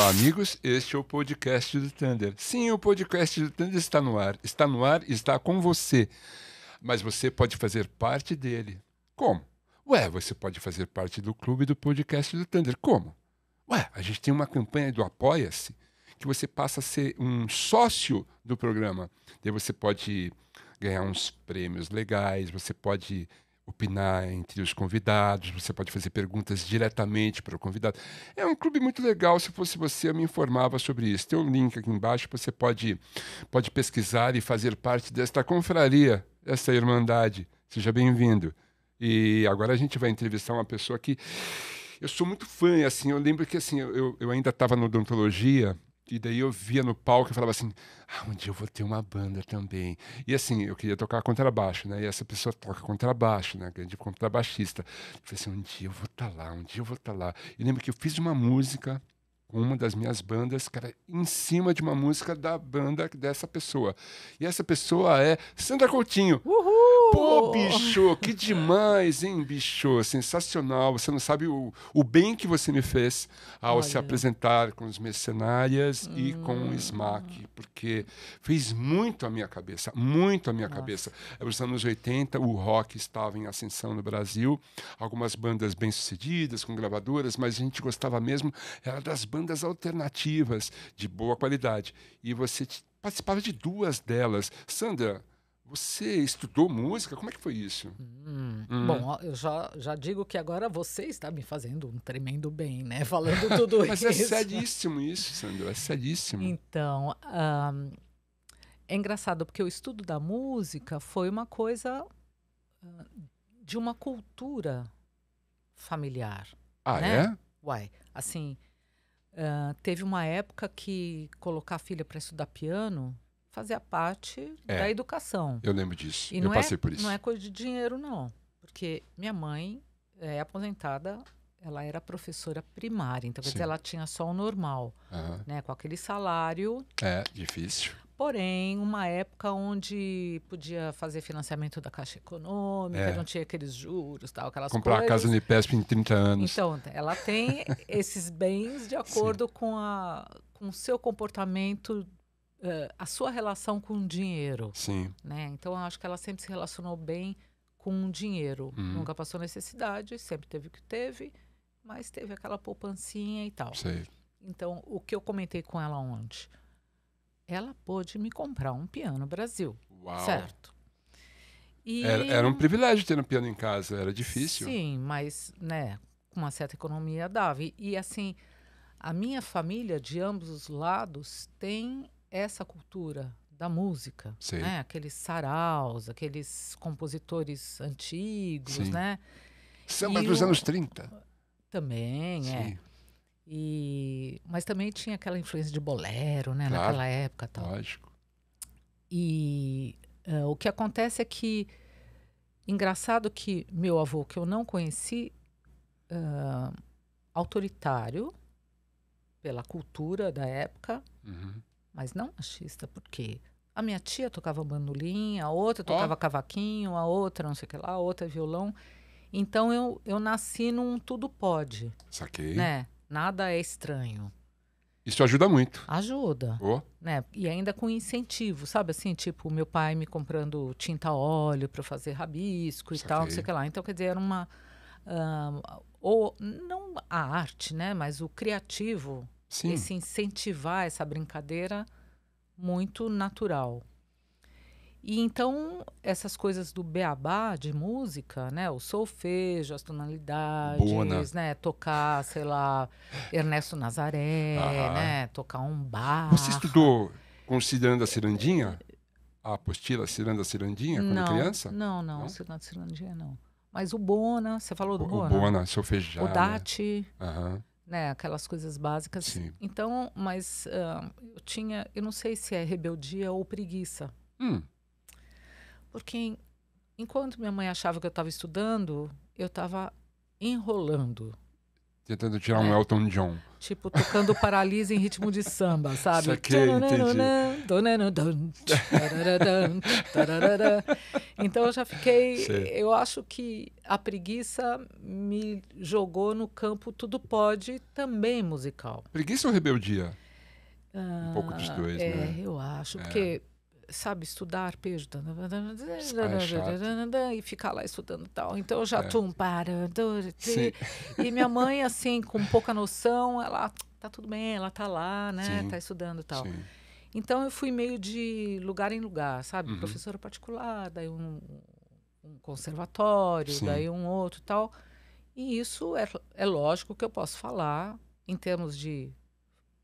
Olá, amigos. Este é o podcast do Thunder. Sim, o podcast do Thunder está no ar. Está no ar e está com você. Mas você pode fazer parte dele. Como? Ué, você pode fazer parte do clube do podcast do Thunder. Como? Ué, a gente tem uma campanha do Apoia-se que você passa a ser um sócio do programa. Daí você pode ganhar uns prêmios legais, você pode opinar entre os convidados, você pode fazer perguntas diretamente para o convidado. É um clube muito legal. Se fosse você, eu me informava sobre isso. Tem um link aqui embaixo, você pode, pode pesquisar e fazer parte desta confraria, desta irmandade. Seja bem-vindo. E agora a gente vai entrevistar uma pessoa que eu sou muito fã, assim, eu lembro que assim, eu, eu ainda estava na odontologia e daí eu via no palco e falava assim: ah, um dia eu vou ter uma banda também. E assim, eu queria tocar contrabaixo, né? E essa pessoa toca contrabaixo, né? Grande contrabaixista. Eu falei assim: um dia eu vou estar tá lá, um dia eu vou estar tá lá. E lembro que eu fiz uma música com uma das minhas bandas, cara, em cima de uma música da banda dessa pessoa. E essa pessoa é Sandra Coutinho. Uhul! Pô, bicho, que demais, hein, bicho? Sensacional. Você não sabe o, o bem que você me fez ao Olha. se apresentar com os Mercenárias hum. e com o hum. Smack, porque fez muito a minha cabeça, muito a minha Nossa. cabeça. Nos é anos 80, o rock estava em ascensão no Brasil. Algumas bandas bem-sucedidas, com gravadoras, mas a gente gostava mesmo, era das bandas bandas alternativas de boa qualidade. E você participava de duas delas. Sandra, você estudou música? Como é que foi isso? Hum, hum. Bom, eu já, já digo que agora você está me fazendo um tremendo bem, né? Falando tudo Mas isso. Mas é seríssimo isso, Sandra, é seríssimo. Então, um, é engraçado porque o estudo da música foi uma coisa de uma cultura familiar. Ah, né? é? Uai, assim, ah, teve uma época que colocar a filha para estudar piano fazia parte é, da educação. Eu lembro disso. E eu é passei é, por isso. Não é coisa de dinheiro, não. Porque minha mãe é aposentada, ela era professora primária, então quer dizer, ela tinha só o normal, uhum. né? Com aquele salário. É, difícil. Porém, uma época onde podia fazer financiamento da Caixa Econômica, é. não tinha aqueles juros, tal, aquelas Comprar coisas. a casa Unipesp em 30 anos. Então, ela tem esses bens de acordo Sim. com, a, com o seu comportamento, uh, a sua relação com o dinheiro. Sim. Né? Então, eu acho que ela sempre se relacionou bem com o dinheiro. Hum. Nunca passou necessidade, sempre teve o que teve, mas teve aquela poupancinha e tal. Sei. Então, o que eu comentei com ela ontem ela pôde me comprar um piano Brasil. Uau. Certo. E... Era, era, um privilégio ter um piano em casa, era difícil. Sim, mas né, com uma certa economia dava. E, e, assim, a minha família de ambos os lados tem essa cultura da música, Sim. né? Aqueles saraus, aqueles compositores antigos, Sim. né? Samba e dos o... anos 30. Também, é. Sim. é. E, mas também tinha aquela influência de bolero, né? Claro, naquela época tal. Lógico. E uh, o que acontece é que, engraçado que meu avô, que eu não conheci, uh, autoritário pela cultura da época, uhum. mas não machista, porque a minha tia tocava bandolim, a outra tocava oh. cavaquinho, a outra não sei o que lá, a outra violão. Então eu, eu nasci num tudo pode. Saquei. Né? Nada é estranho. Isso ajuda muito. Ajuda. Oh. Né? E ainda com incentivo, sabe assim? Tipo, meu pai me comprando tinta óleo para fazer rabisco Saquei. e tal, não sei o que lá. Então, quer dizer, era uma. Uh, ah, ou não a arte, né? Mas o criativo, Sim. esse incentivar essa brincadeira muito natural. E então, essas coisas do beabá de música, né? O solfejo, as tonalidades, Bona. né? Tocar, sei lá, Ernesto Nazaré, né? Tocar um bar. Você estudou considerando a Cirandinha? A apostila Ciranda Cirandinha quando não, criança? Não, não, não? Ciranda Cirandinha não. Mas o Bona, você falou do o, Bona? O Bona, solfejado. O né? Dati. Né? Aham né, aquelas coisas básicas. Sim. Então, mas uh, eu tinha, eu não sei se é rebeldia ou preguiça. Hum. Porque enquanto minha mãe achava que eu estava estudando, eu estava enrolando. Tentando tirar é. um Elton John. Tipo, tocando Paralisa em ritmo de samba, sabe? Isso aqui, Então eu já fiquei. Sim. Eu acho que a preguiça me jogou no campo tudo pode, também musical. Preguiça ou rebeldia? um pouco dos ah, dois, é, né? Eu acho, é. porque sabe, estudar arpejo. Né? Ah, é e ficar lá estudando tal. Então eu já é. um para, e minha mãe, assim, com pouca noção, ela tá tudo bem, ela tá lá, né? Sim. Tá estudando tal. Sim. Então eu fui meio de lugar em lugar, sabe? Uhum. Professora particular, daí um, um conservatório, Sim. daí um outro tal. E isso é, é lógico que eu posso falar em termos de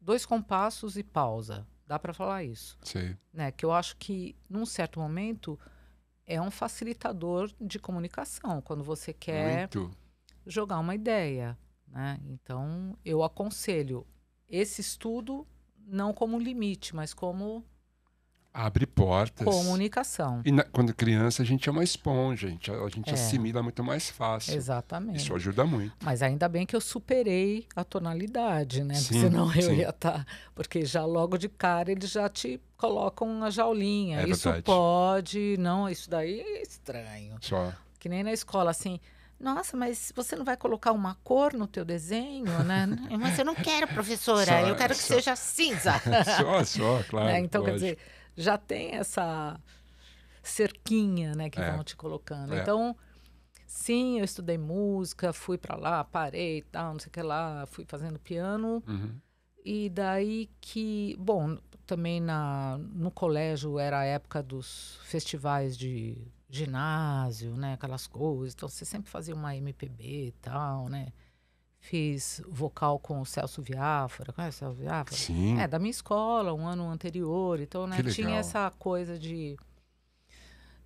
dois compassos e pausa. Dá para falar isso. Sim. Né? Que eu acho que, num certo momento, é um facilitador de comunicação, quando você quer Muito. jogar uma ideia. Né? Então, eu aconselho esse estudo não como limite, mas como abre portas. Comunicação. E na, quando criança, a gente é uma esponja, a gente, a gente é. assimila muito mais fácil. Exatamente. Isso ajuda muito. Mas ainda bem que eu superei a tonalidade, né? Sim, porque senão eu sim. ia estar. Tá, porque já logo de cara eles já te colocam uma jaulinha. É isso verdade. pode, não, isso daí é estranho. Só. Que nem na escola, assim. Nossa, mas você não vai colocar uma cor no teu desenho, né? mas eu não quero, professora. Só, eu quero que só, seja cinza. Só, só, né? claro. Né? Então, quer dizer, já tem essa cerquinha, né, que é. vão te colocando. É. Então, sim, eu estudei música, fui para lá, parei, tal, não sei o que lá, fui fazendo piano. Uhum. E daí que, bom, também na no colégio era a época dos festivais de ginásio, né, aquelas coisas. Então você sempre fazia uma MPB e tal, né? Fiz vocal com o Celso Viáfora. Conhece o Celso Viáfora? Sim. É, da minha escola, um ano anterior. Então, né, tinha essa coisa de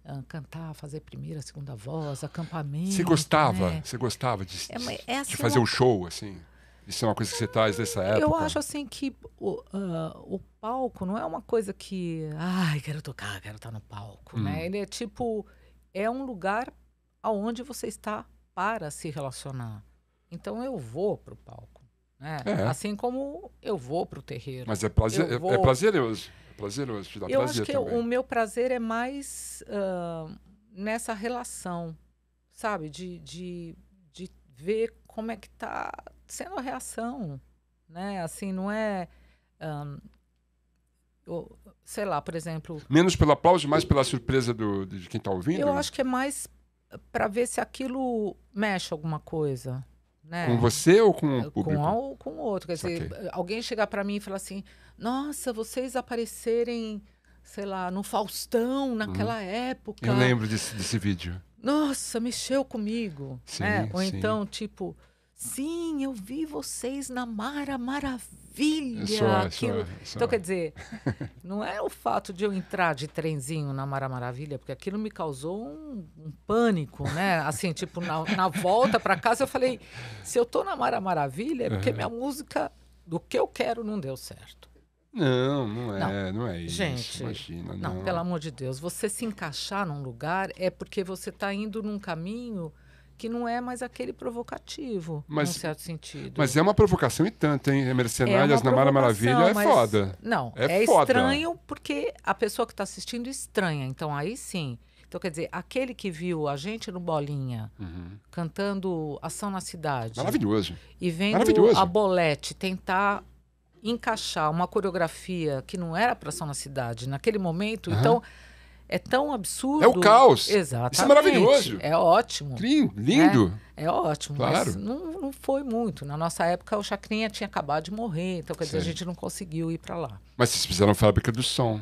uh, cantar, fazer primeira, segunda voz, acampamento. Você gostava? Né? Você gostava de, é, é assim, de fazer o uma... um show, assim? Isso é uma coisa que você traz dessa época? Eu acho assim que o, uh, o palco não é uma coisa que. Ai, quero tocar, quero estar tá no palco. Né? Hum. Né? Ele é tipo. É um lugar aonde você está para se relacionar. Então eu vou para o palco. Né? É. Assim como eu vou para o terreiro. Mas é, prazer, é, é vou... é, prazeroso. É prazeroso, te dá eu prazer acho que também. o meu prazer é mais uh, nessa relação, sabe? De, de, de ver como é que está sendo a reação, né? Assim, não é... Um, sei lá, por exemplo... Menos pelo aplauso, mais pela surpresa do, de quem está ouvindo? Eu acho que é mais para ver se aquilo mexe alguma coisa, né? Com você ou com o público? Com, ao, com outro. Quer dizer, alguém chegar para mim e falar assim: nossa, vocês aparecerem, sei lá, no Faustão naquela hum. época. Eu lembro desse, desse vídeo. Nossa, mexeu comigo. Sim, né? Ou sim. então, tipo, Sim, eu vi vocês na Mara Maravilha. Isso é, isso é, isso então, é. quer dizer, não é o fato de eu entrar de trenzinho na Mara Maravilha, porque aquilo me causou um, um pânico, né? Assim, tipo, na, na volta para casa eu falei: se eu tô na Mara Maravilha é porque minha música, do que eu quero, não deu certo. Não, não é, não, não é isso. Gente, imagina. Não, não, pelo amor de Deus, você se encaixar num lugar é porque você está indo num caminho que não é mais aquele provocativo, mas, num certo sentido. Mas é uma provocação e tanto, hein? É Mercenárias é na Mara Maravilha é mas, foda. Não, é, é foda. estranho porque a pessoa que está assistindo estranha. Então aí sim. Então, quer dizer, aquele que viu a gente no Bolinha uhum. cantando Ação na Cidade. Maravilhoso. E vendo Maravilhoso. a Bolete tentar encaixar uma coreografia que não era para Ação na Cidade naquele momento. Uhum. Então é tão absurdo. É o caos. Exatamente. Isso é maravilhoso. É ótimo. Trim, lindo. É, é ótimo, claro. mas não, não, foi muito. Na nossa época, o Chacrinha tinha acabado de morrer, então quer dizer, a gente não conseguiu ir para lá. Mas vocês fizeram Fábrica do Som.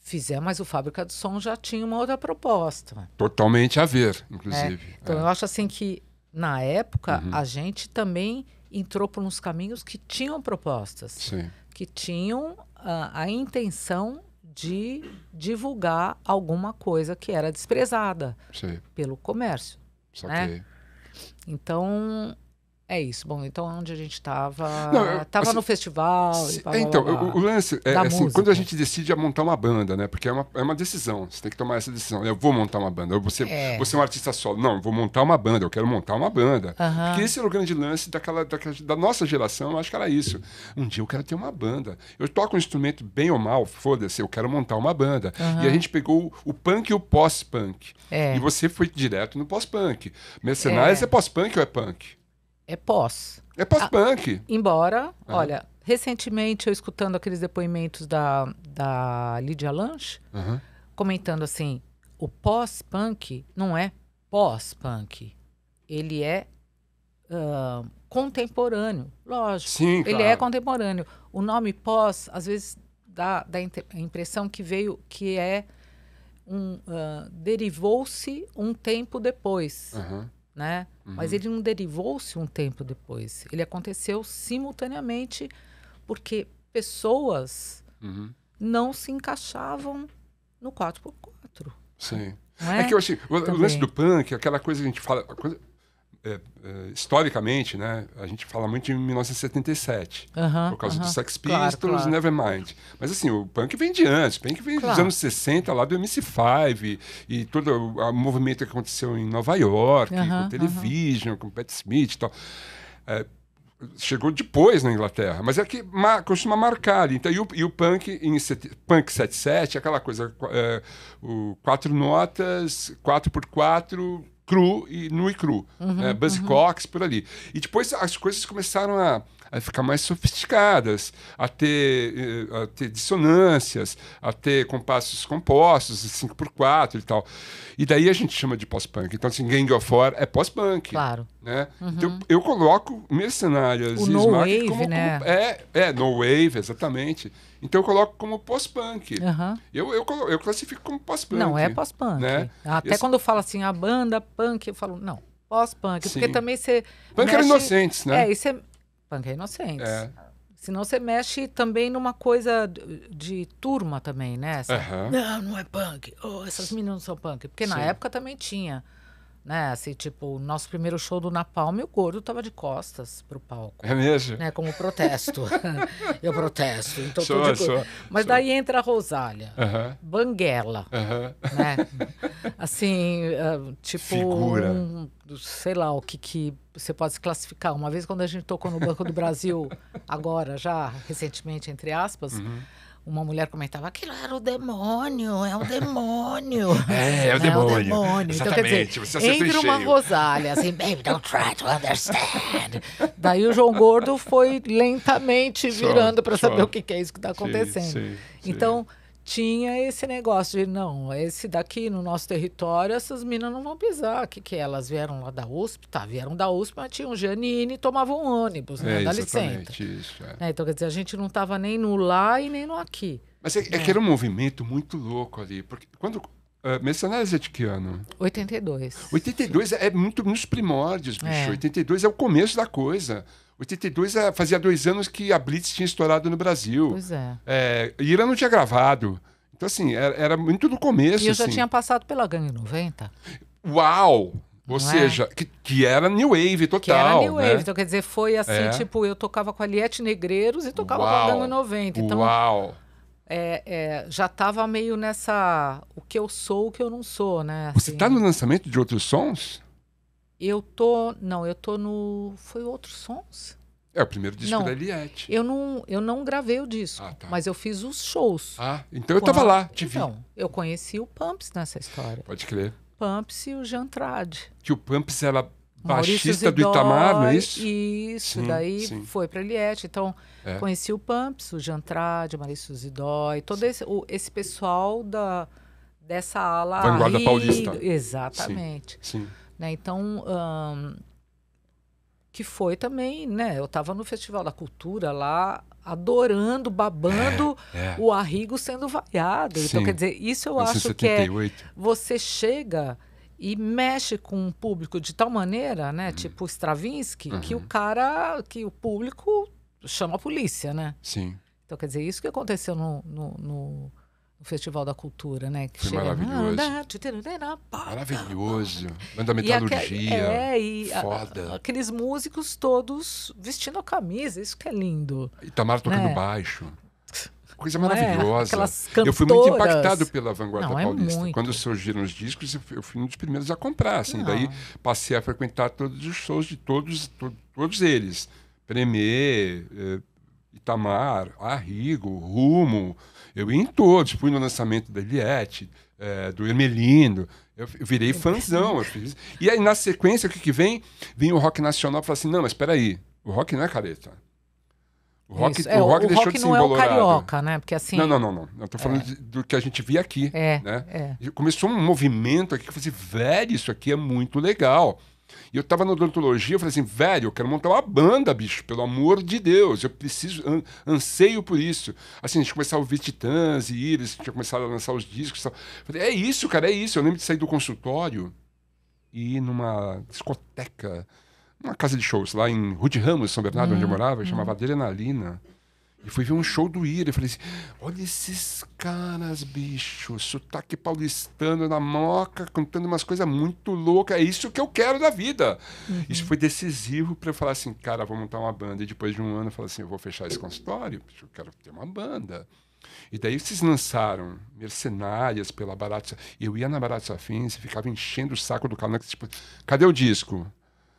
Fizeram, mas o Fábrica do Som já tinha uma outra proposta. Totalmente a ver, inclusive. É. Então é. eu acho assim que, na época, uhum. a gente também entrou por uns caminhos que tinham propostas. Sim. Que tinham ah, a intenção de divulgar alguma coisa que era desprezada Sim. pelo comércio. Né? Então, é isso. Bom, então onde a gente estava? Estava assim, no festival. Se, blá, então, blá, blá, o, o, lance é, assim, quando a gente decide a montar uma banda, né? Porque é uma, é uma decisão. Você tem que tomar essa decisão. Eu vou montar uma banda. Você você é. um artista solo. Não, vou montar uma banda. Eu quero montar uma banda. Uh -huh. Porque esse era o grande lance daquela, daquela, da nossa geração. Eu acho que era isso. Um dia eu quero ter uma banda. Eu toco um instrumento bem ou mal, foda-se. Eu quero montar uma banda. Uh -huh. E a gente pegou o, punk e o pós-punk. É. E você foi direto no pós-punk. É. Mercenários é, é pós-punk ou é punk? é pós. É pós-punk. Ah, embora, é. olha, recentemente eu escutando aqueles depoimentos da, da Lídia Lanche, uhum. comentando assim, o pós-punk não é pós-punk. Ele é uh, contemporâneo, lógico. Sim, claro. Ele é contemporâneo. O nome pós, às vezes, dá, dá a impressão que veio, que é um... Uh, derivou-se um tempo depois, uhum. né? Mas uhum. ele não derivou-se um tempo depois. Ele aconteceu simultaneamente porque pessoas uhum. não se encaixavam no 4x4. Sim. É? é? que eu achei. Também. O lance do punk, aquela coisa que a gente fala. Coisa, é, é, historicamente, né, a gente fala muito de 1977, uh -huh, por causa uh -huh. do Sex Pistols claro, claro. Nevermind. Mas assim, o punk vem de antes, o punk vem claro. dos anos 60, lá do MC5, e, e todo o movimento que aconteceu em Nova York, uh -huh, com Television, com Pat Smith e tal. É, chegou depois na Inglaterra, mas é que ma costuma marcar Então, e, o, e o punk em punk 77, aquela coisa, é, o, quatro notas, quatro por quatro cru e nu e cru. Uhum, né? Buzzcocks uhum. por ali. E depois as coisas começaram a a ficar mais sofisticadas, a ter, eh, a ter dissonâncias, a ter compassos compostos, 5 assim, por 4 e tal. E daí a gente chama de pós-punk. Então, assim, Gang of Four é pós-punk. Claro. Né? Uhum. Então, eu coloco Mercenárias o e no Smart wave, como, né? Como, é, é, No Wave, exatamente. Então eu coloco como pós-punk. Uhum. Eu, eu, eu, classifico como pós-punk. Não, é né? pós-punk. Né? Até quando quando falo assim, a banda punk, eu falo, não, pós-punk. Porque também você. Punk mexe... era inocentes, né? É, isso é. Punk é inocente. É. Senão você mexe também numa coisa de, de turma também, né? Uhum. Não, não é punk. Oh, essas meninas não são punk. Porque Sim. na época também tinha né? Assim, tipo, o nosso primeiro show do Napalm, o gordo tava de costas pro palco. É mesmo? Né? Como protesto. eu protesto. Então, show, de... show, Mas show. daí entra a Rosália, uh -huh. Banguela, uh -huh. né? Assim, uh, tipo... Figura. Um, sei lá, o que que você pode se classificar. Uma vez quando a gente tocou no Banco do Brasil, agora já, recentemente, entre aspas... -huh uhum uma mulher comentava, aquilo era o demônio, é o demônio. é, é o né, demônio. É o demônio. Então, quer dizer, Você é entra uma cheio. rosália, assim, baby, don't try to understand. Daí o João Gordo foi lentamente virando para saber o que, que é isso que está acontecendo. Sim, sim, então... Sim tinha esse negócio de não, esse daqui no nosso território, essas minas não vão pisar. O que, que é? Elas vieram lá da USP? Tá, vieram da USP, mas tinham Janine e tomavam ônibus, né? É, da licença. Isso, é. É, então, quer dizer, a gente não estava nem no lá e nem no aqui. Mas é, é, que era um movimento muito louco ali, porque quando. Uh, Mercenários é de que ano? 82. 82 é muito nos primórdios, bicho. 82 é. é o começo da coisa. 82 é, fazia dois anos que a Blitz tinha estourado no Brasil. Pois é. é Ira não tinha gravado. Então, assim, era, é, era muito no começo. E eu já assim. tinha passado pela Gangue 90. Uau! Ou não é? seja, é? que, que era New Wave total. Que era New Wave. Né? Então, quer dizer, foi assim, é. tipo, eu tocava com a Liette Negreiros e tocava Uau. com a Gangue 90. Então, Uau! É, é, já estava meio nessa. O que eu sou, o que eu não sou, né? Tá assim, Você está no lançamento de outros sons? Eu tô. Não, eu tô no. Foi Outros Sons? É o primeiro disco não, da Eliette. Eu não, eu não gravei o disco, ah, tá. mas eu fiz os shows. Ah, então eu estava lá, te então, eu conheci o Pumps nessa história. Pode crer. Pumps e o Jean Trade. Que o Pumps era baixista Zidor, do Itamar, não é isso? Isso, sim, daí sim. foi para Eliette. Então, é. conheci o Pumps, o Jean Trade, Maurício Zidói, todo esse, o, esse pessoal da, dessa ala. Vanguarda Paulista. Exatamente. sim. sim. Né? Então, que foi também, né? Eu estava no Festival da Cultura lá, adorando, babando é, é. o Arrigo sendo vaiado. Então, Sim. Então, quer dizer, isso eu é acho 78. que é, você chega e mexe com o público de tal maneira, né? Hum. Tipo Stravinsky, uhum. que o uhum. cara, que o público chama a polícia, né? Sim. Então, quer dizer, isso que aconteceu no, no, no o Festival da Cultura, né? Que Foi chega, maravilhoso. Maravilhoso. Manda metalurgia. É, e foda. A, aqueles músicos todos vestindo a camisa, isso que é lindo. Itamar tocando né? baixo. Coisa é? maravilhosa. É? Eu fui muito impactado pela vanguarda Não, é paulista. É Quando surgiram os discos, eu fui um dos primeiros a comprar. Assim. Daí passei a frequentar todos os shows de todos, to, todos eles. Premier, eh, Itamar, Arrigo, Rumo. Eu ia em todos, fui no lançamento da Eliette, é, do Hermelino. Eu, virei fãzão. Eu fiz... E aí, na sequência, o que, que vem? Vem o rock nacional e fala assim: não, mas espera aí, o rock não é careta. O rock, é, o rock o deixou rock de ser não embolorado. é o carioca, né? Porque assim... Não, não, não. não. Eu tô é. falando é. de, do que a gente via aqui. É, né? É. Começou um movimento aqui que eu falei, assim, velho, isso aqui é muito legal. E eu tava na odontologia, eu falei assim, velho, eu quero montar uma banda, bicho, pelo amor de Deus, eu preciso, an anseio por isso. Assim, a gente começava a ouvir Titãs e Iris, tinha começado a lançar os discos e tal. Eu falei, é isso, cara, é isso. Eu lembro de sair do consultório e ir numa discoteca, numa casa de shows lá em Rude Ramos, São Bernardo, onde eu hum, morava, hum. chamava Adrenalina. E fui ver um show do Ira. Eu falei assim: olha esses caras, bicho. Sotaque paulistano na moca, contando umas coisas muito loucas. É isso que eu quero da vida. Uhum. Isso foi decisivo para eu falar assim: cara, vou montar uma banda. E depois de um ano, eu falei assim: eu vou fechar esse consultório, eu quero ter uma banda. E daí vocês lançaram Mercenárias pela Barata. Eu ia na Barata Fins e ficava enchendo o saco do cara. Né, tipo, cadê o disco?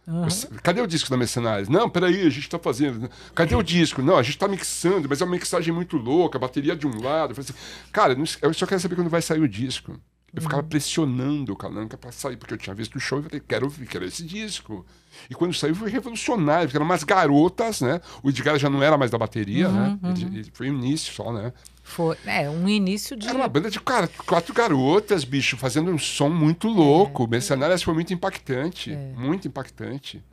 Uhum. Cadê o disco da Mercenários? Não, peraí, a gente está fazendo. Né? Cadê o disco? Não, a gente está mixando, mas é uma mixagem muito louca, a bateria de um lado. Eu falei assim, cara, eu só quero saber quando vai sair o disco. Eu ficava uhum. pressionando o Calanca pra sair, porque eu tinha visto o show e falei, quero ouvir, quero esse disco. E quando saiu foi revolucionário, porque eram umas garotas, né? O Edgar já não era mais da bateria, né? uhum, né? Ele, ele, foi o início só, né? Foi, é, um início de. Era uma banda de quatro garotas, bicho, fazendo um som muito louco. É. Mercenárias foi muito impactante. É. Muito impactante.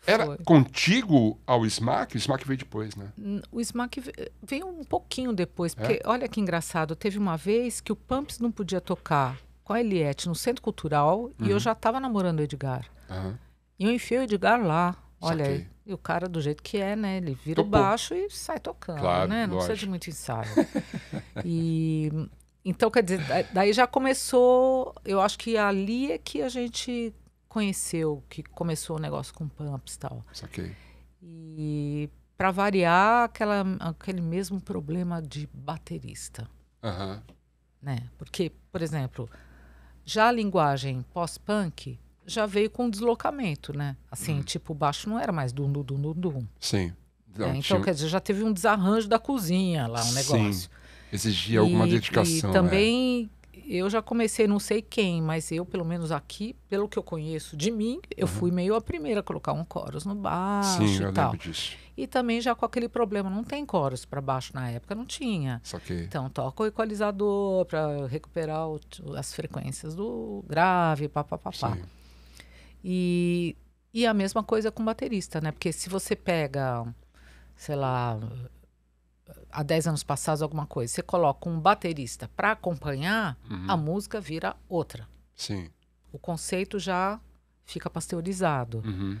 Foi. Era contigo ao Smack? O Smack veio depois, né? O Smack veio um pouquinho depois, é? porque é? olha que engraçado. Teve uma vez que o Pumps não podia tocar com a Eliette no Centro Cultural uhum. e eu uhum. já estava namorando o Edgar. Uhum. E eu enfiei o Edgar lá Olha aí. E o cara, do jeito que é, né? Ele vira Topou. baixo e sai tocando, claro, né? Não lógico. precisa de muito ensaio. e... Então, quer dizer, daí já começou... Eu acho que ali é que a gente conheceu, que começou o negócio com pumps e tal. Saquei. E para variar, aquela, aquele mesmo problema de baterista. Uhum. Né? Porque, por exemplo, já a linguagem pós-punk já veio com deslocamento, né? Assim, hum. tipo, o baixo não era mais dum, dum, dum, dum. Sim. É, não, é, então, tinha... quer dizer, já teve um desarranjo da cozinha lá, um negócio. Sim. Exigia e, alguma dedicação. E é. também é. eu já comecei, não sei quem, mas eu, pelo menos aqui, pelo que eu conheço de mim, eu uhum. fui meio a primeira a colocar um coros no baixo Sim, e tal. Disso. E também já com aquele problema, não tem coros para baixo na época, não tinha. Só que Então toca o equalizador para recuperar o, as frequências do grave, papapá. Sim. E, e a mesma coisa com baterista, né? Porque se você pega, sei lá, há 10 anos passados alguma coisa, você coloca um baterista para acompanhar, uhum. a música vira outra. Sim. O conceito já fica pasteurizado. Uhum.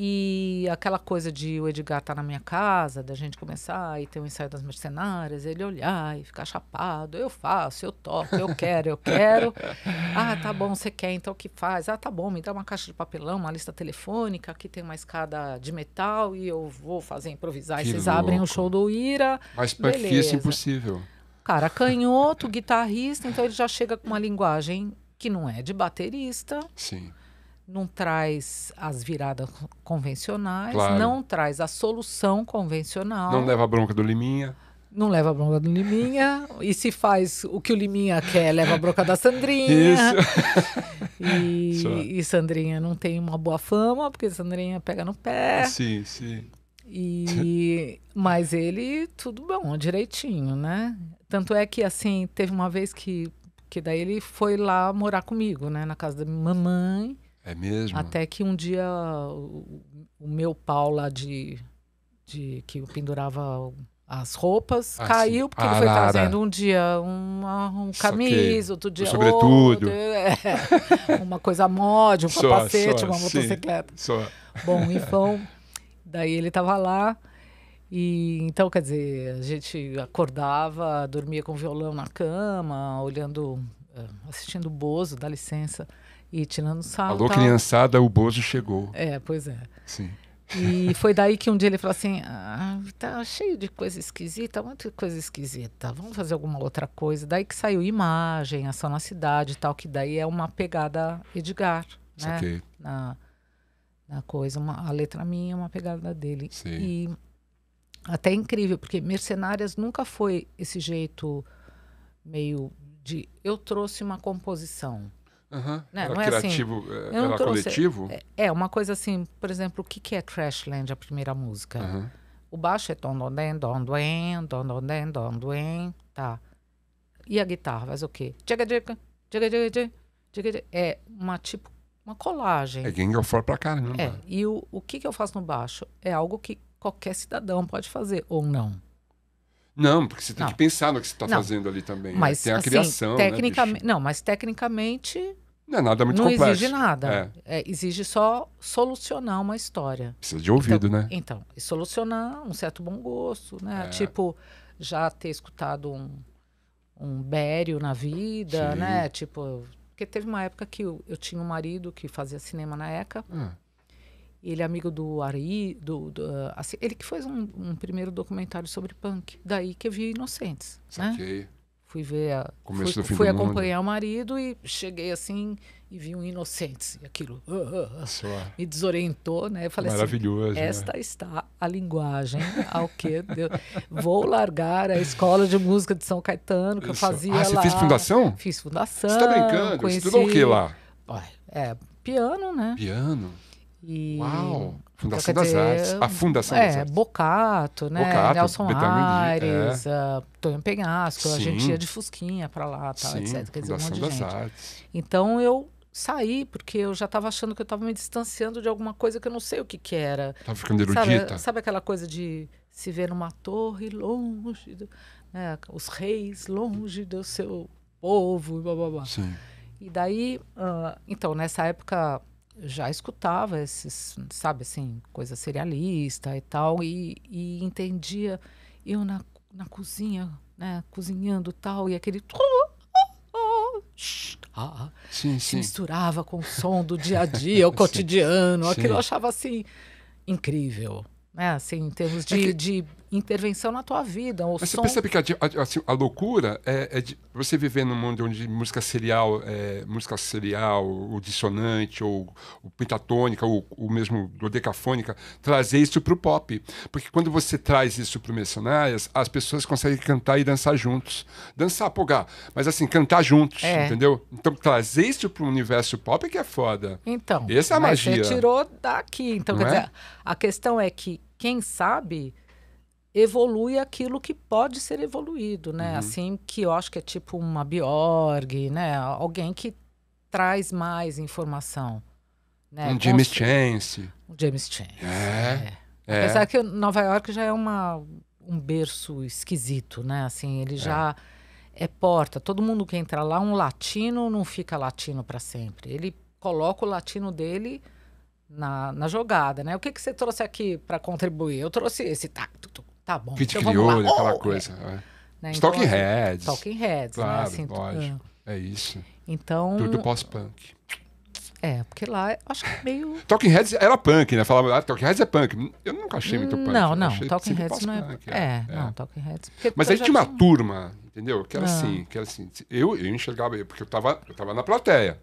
E aquela coisa de o Edgar estar tá na minha casa, da gente começar e ter o um ensaio das mercenárias, ele olhar e ficar chapado, eu faço, eu toco, eu quero, eu quero. ah, tá bom, você quer, então o que faz? Ah, tá bom, me dá uma caixa de papelão, uma lista telefônica, aqui tem uma escada de metal e eu vou fazer improvisar. Que e vocês louco. abrem o show do Ira. Mais perfeito impossível. Cara, canhoto, guitarrista, então ele já chega com uma linguagem que não é de baterista. Sim não traz as viradas convencionais, claro. não traz a solução convencional. Não leva a bronca do Liminha. Não leva a bronca do Liminha. e se faz o que o Liminha quer, leva a bronca da Sandrinha. Isso. E, e Sandrinha não tem uma boa fama, porque Sandrinha pega no pé. Sim, sim. E, mas ele, tudo bom, direitinho, né? Tanto é que, assim, teve uma vez que, que daí ele foi lá morar comigo, né? Na casa da minha mamãe. É mesmo? Até que um dia o, o meu pau lá de, de que eu pendurava as roupas, ah, caiu, sim. porque ele foi trazendo ah, um dia uma, um camisa, outro dia um sobretudo. Outro, é, uma coisa mod, um capacete, uma motocicleta. Sim, Bom, então, daí ele estava lá, e então, quer dizer, a gente acordava, dormia com o violão na cama, olhando, eh, assistindo o Bozo, dá licença, e tirando sarro. Alô, tal. criançada, o Bozo chegou. É, pois é. Sim. E foi daí que um dia ele falou assim: ah, tá cheio de coisa esquisita, muita coisa esquisita, vamos fazer alguma outra coisa. Daí que saiu imagem, ação na cidade e tal, que daí é uma pegada Edgar. Né? Na, na coisa, uma, a letra minha, é uma pegada dele. Sim. E até incrível, porque Mercenárias nunca foi esse jeito meio de. Eu trouxe uma composição. Uhum. Não, né, era não é criativo, assim, era é, coletivo? É, é, uma coisa assim, por exemplo, o que, que é Trashland, a primeira música? Uhum. O baixo é don don den, don doen, don don den, don doen, tá. E a guitarra faz o quê? Tchaga tchaga, tchaga tchaga, tchaga É uma tipo, uma colagem. É Gang of Four pra caramba. É, e o, o que, que eu faço no baixo? É algo que qualquer cidadão pode fazer, ou não. Não, porque você tem não. que pensar no que você está fazendo ali também. Né? Mas, né? Tem a assim, criação. Tecnicamente, né, não, mas tecnicamente. Não é nada muito não complexo. Não exige nada. É. É, exige só solucionar uma história. Precisa de ouvido, então, né? Então, solucionar um certo bom gosto, né? É. Tipo, já ter escutado um, um bério na vida, Sim. né? Tipo, porque teve uma época que eu, eu, tinha um marido que fazia cinema na ECA. Ah. Ele é amigo do Ari, do, do ah, assim, ele que fez um, um, primeiro documentário sobre punk. Daí que eu vi Inocentes. Né? Saquei. Né? Fui ver, a, Começo fui, fui acompanhar mundo. o marido e cheguei assim e vi um Inocentes. E aquilo uh, uh, me desorientou, né? Eu falei assim, Maravilhoso. Assim, Esta né? está a linguagem ao que deu. vou largar a escola de música de São Caetano que Isso. eu fazia ah, lá. você fez fundação? Fiz tá fundação. Você está brincando? Conheci... Você estudou o que lá? É, piano, né? Piano. E... Uau! Então, Fundação então, das Artes. A Fundação é, das Artes. Bocato, né? Bocato, Nelson Betamendi, é. Aires, é. uh, Tonho Penhasco, Sim. a gente ia de Fusquinha para lá, tal, Sim, etc. Quer dizer, um monte de gente. Artes. Então eu saí, porque eu já estava achando que eu estava me distanciando de alguma coisa que eu não sei o que, que era. Estava ficando erudita. Sabe, sabe, aquela coisa de se ver numa torre longe, do, né, os reis longe do seu povo, blá, blá, blá. Sim. E daí, uh, então, nessa época já escutava esses, sabe assim, coisa serialista e tal, e, e entendia eu na, na cozinha, né, cozinhando tal, e aquele. Sim, ah, ah, sim, se misturava com o som do dia a dia, o cotidiano, sim, aquilo eu achava assim incrível, né? Assim, em termos de, é que... de intervenção na tua vida. O Mas som... você percebe que a, assim, a loucura é, é você viver num mundo onde música serial, é, música serial, o dissonante, ou, ou pentatônica, ou, ou mesmo dodecafônica, trazer isso para o pop. Porque quando você traz isso para o Mercenárias, as pessoas conseguem cantar e dançar juntos. Dançar, apogar, mas assim, cantar juntos, é. entendeu? Então trazer isso para o universo pop é que é foda. Então, essa é a magia. Você tirou daqui. Então, Não quer é? dizer, a questão é que quem sabe evolui aquilo que pode ser evoluído, né? Uhum. Assim, que eu acho que é tipo uma Biorg, né? Alguém que traz mais informação. Né? Um James Chance. Um James Chance. É. É. é. Apesar que Nova York já é uma, um berço esquisito, né? Assim, ele é. já é. é porta. Todo mundo que entra lá, um latino não fica latino para sempre. Ele coloca o latino dele na, na jogada, né? O que, que você trouxe aqui para contribuir? Eu trouxe esse tacto. Tá, Tá bom. Kit então aquela oh, coisa. É. é. Né, então, Talking assim, Heads. Talking Heads, né, claro, né? Assim, lógico. É isso. Então. Tudo pós-punk. É, porque lá acho que é meio. Talking Heads era punk, né? Falava, ah, Talking Heads é punk. Eu nunca achei muito punk. Não, não, Talking Heads não é... Punk, é. É, é. não, Talking Heads. Mas aí tinha uma turma, entendeu? Que era não. Ah. assim, que era assim. Eu, eu enxergava, porque eu tava, eu tava na plateia.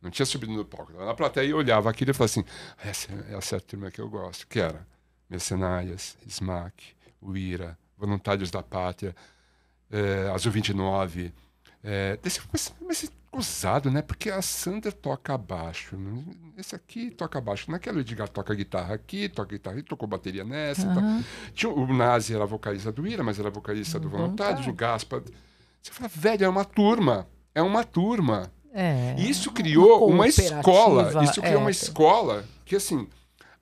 Não tinha subido no palco. Eu tava na plateia e olhava aquilo e falava assim: ah, essa, essa é a turma que eu gosto, que era Mercenárias, Smack, o IRA, Voluntários da Pátria, é, Azul 29. É, eh, desse, mas, mas gozado, né? Porque a Sandra toca baixo. Né? Esse aqui toca baixo. Naquela é Edgar toca guitarra aqui, toca guitarra e tocou bateria nessa. Uhum. Tinha, o Nazi era vocalista do Ira, mas era vocalista do Voluntários, o Gaspa. Você fala, velho, é uma turma. É uma turma. É, isso criou uma, uma escola. Isso criou é, uma escola que, assim,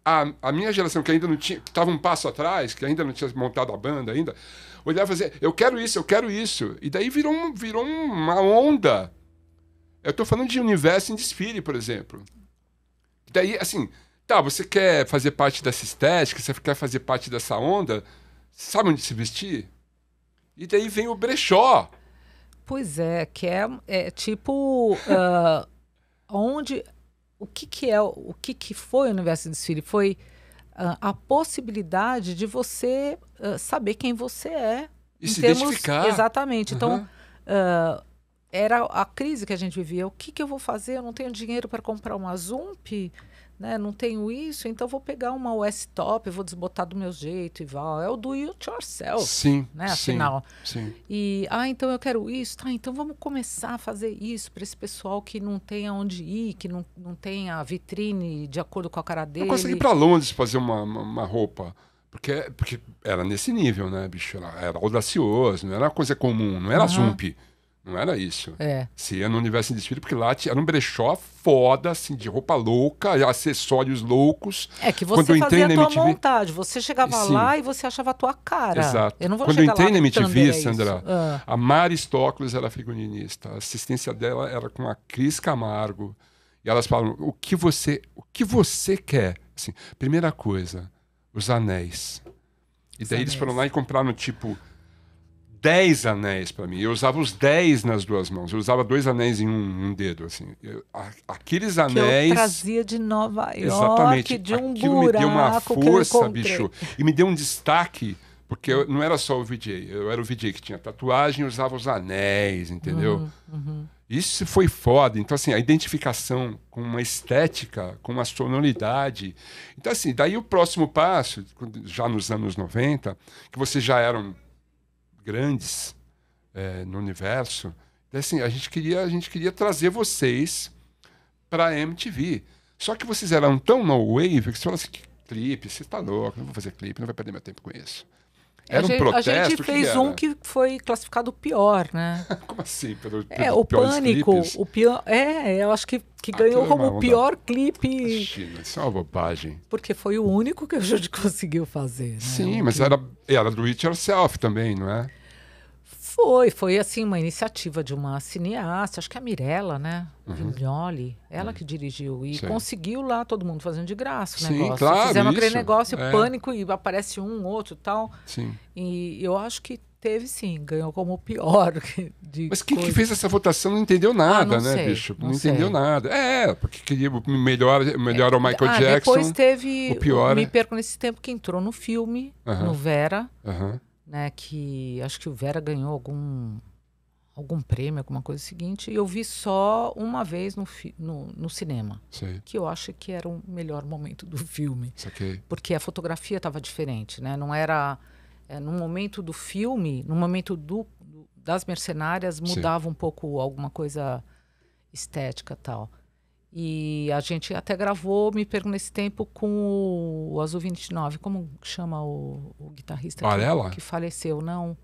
a, a minha geração, que ainda não tinha, que estava um passo atrás, que ainda não tinha montado a banda ainda, olhava e fazia, eu quero isso, eu quero isso. E daí virou, um, virou uma onda. Eu estou falando de universo em desfile, por exemplo. E daí, assim, tá, você quer fazer parte dessa estética, você quer fazer parte dessa onda, sabe onde se vestir? E daí vem o brechó. Pois é, que é, é tipo. Uh, onde o que, que é o que, que foi o universo de desfile? Foi uh, a possibilidade de você uh, saber quem você é. E se termos, identificar. Exatamente. Uhum. Então, uh, era a crise que a gente vivia. O que, que eu vou fazer? Eu não tenho dinheiro para comprar uma Zump? né? Não tenho isso, então vou pegar uma OS top, vou desbotar do meu jeito e vá. É o do it yourself. Sim. Né? Afinal. Sim, sim. E, ah, então eu quero isso. Tá, então vamos começar a fazer isso para esse pessoal que não tem aonde ir, que não, não tem a vitrine de acordo com a cara dele. Eu consegui ir para Londres fazer uma, uma, uma, roupa. Porque, porque era nesse nível, né, bicho? Era, era audacioso, não era coisa comum, não era uhum. zumpi. Não era isso. É. Se ia no universo desfile, porque lá era um brechó foda, assim, de roupa louca, acessórios loucos. É que você Quando eu fazia a tua vontade. Você chegava Sim. lá e você achava a tua cara. Exato. Eu Quando eu entrei na MTV, é Sandra, ah. a Mari Stoklos era figurinista. A assistência dela era com a Cris Camargo. E elas falam, o que você, o que você quer? Assim, primeira coisa, os anéis. E daí eles foram lá e compraram, tipo dez anéis para mim. Eu usava os dez nas duas mãos. Eu usava dois anéis em um, um dedo, assim. Eu, a, aqueles anéis. Que eu trazia de Nova York, exatamente, de um aquilo buraco. me deu uma força, bicho. E me deu um destaque, porque eu não era só o VJ. Eu era o VJ que tinha tatuagem e usava os anéis, entendeu? Uhum, uhum. Isso foi foda. Então, assim, a identificação com uma estética, com uma sonoridade. Então, assim, daí o próximo passo, já nos anos 90, que você já era um grandes é, no universo. Então, assim, a gente queria, a gente queria trazer vocês para a MTV. Só que vocês eram tão no wave que você falou assim, clipe, você está louco, não vou fazer clipe, não vai perder meu tempo com isso. É, era a um gente, protesto? A gente fez que um que foi classificado pior, né? como assim? Pelo, pelo é, o Pânico. O pior, é, é, eu acho que, que ah, ganhou como o pior clipe. Imagina, isso é uma bobagem. Porque foi o único que a gente conseguiu fazer. Né? Sim, um mas era, era do It Yourself também, não é? Foi, foi assim uma iniciativa de uma cineasta, acho que é a Mirella, né? Uhum. Vignoli, ela uhum. que dirigiu e Sim. conseguiu lá todo mundo fazendo de graça o Sim, negócio. Claro, Fizeram aquele negócio é. pânico e aparece um, outro, tal. Sim. E eu acho que teve sim, ganhou como o pior. De Mas quem coisa. que fez essa votação não entendeu nada, ah, não né, sei, bicho? Não, não entendeu nada. É, porque queria melhor, melhor é, o Michael ah, Jackson. Depois teve. O pior. É Me perco nesse tempo que entrou no filme, uh -huh. no Vera. Uh -huh né? Que acho que o Vera ganhou algum algum prêmio, alguma coisa seguinte. E eu vi só uma vez no, fi, no, no, cinema. Que eu acho que era o melhor momento do filme. Saquei. Porque a fotografia estava diferente, né? Não era... É, no momento do filme, no momento do, do das mercenárias, mudava Sim. um pouco alguma coisa estética tal. E a gente até gravou, me perco nesse tempo, com o Azul 29. Como chama o, o guitarrista ah, que, que, faleceu? Não.